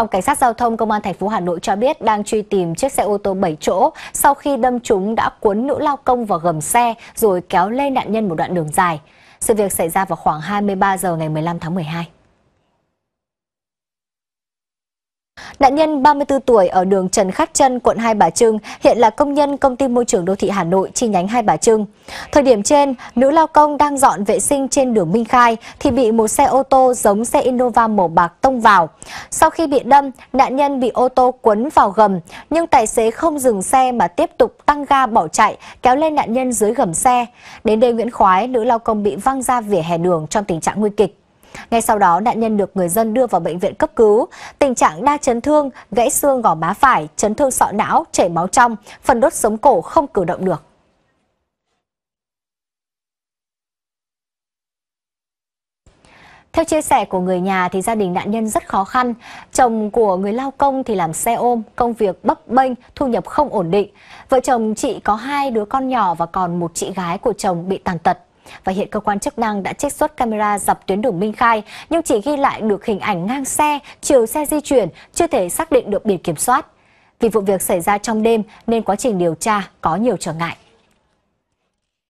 Phòng Cảnh sát Giao thông Công an thành phố Hà Nội cho biết đang truy tìm chiếc xe ô tô 7 chỗ sau khi đâm chúng đã cuốn nữ lao công vào gầm xe rồi kéo lê nạn nhân một đoạn đường dài. Sự việc xảy ra vào khoảng 23 giờ ngày 15 tháng 12. Nạn nhân 34 tuổi ở đường Trần Khắc Trân, quận Hai Bà Trưng, hiện là công nhân công ty môi trường đô thị Hà Nội chi nhánh Hai Bà Trưng. Thời điểm trên, nữ lao công đang dọn vệ sinh trên đường Minh Khai thì bị một xe ô tô giống xe Innova màu bạc tông vào. Sau khi bị đâm, nạn nhân bị ô tô quấn vào gầm, nhưng tài xế không dừng xe mà tiếp tục tăng ga bỏ chạy, kéo lên nạn nhân dưới gầm xe. Đến đây Nguyễn Khoái, nữ lao công bị văng ra vỉa hè đường trong tình trạng nguy kịch. Ngay sau đó, nạn nhân được người dân đưa vào bệnh viện cấp cứu. Tình trạng đa chấn thương, gãy xương gò má phải, chấn thương sọ não, chảy máu trong, phần đốt sống cổ không cử động được. Theo chia sẻ của người nhà thì gia đình nạn nhân rất khó khăn. Chồng của người lao công thì làm xe ôm, công việc bấp bênh, thu nhập không ổn định. Vợ chồng chị có hai đứa con nhỏ và còn một chị gái của chồng bị tàn tật. Và hiện cơ quan chức năng đã trích xuất camera dọc tuyến đường Minh Khai, nhưng chỉ ghi lại được hình ảnh ngang xe, chiều xe di chuyển, chưa thể xác định được biển kiểm soát. Vì vụ việc xảy ra trong đêm nên quá trình điều tra có nhiều trở ngại.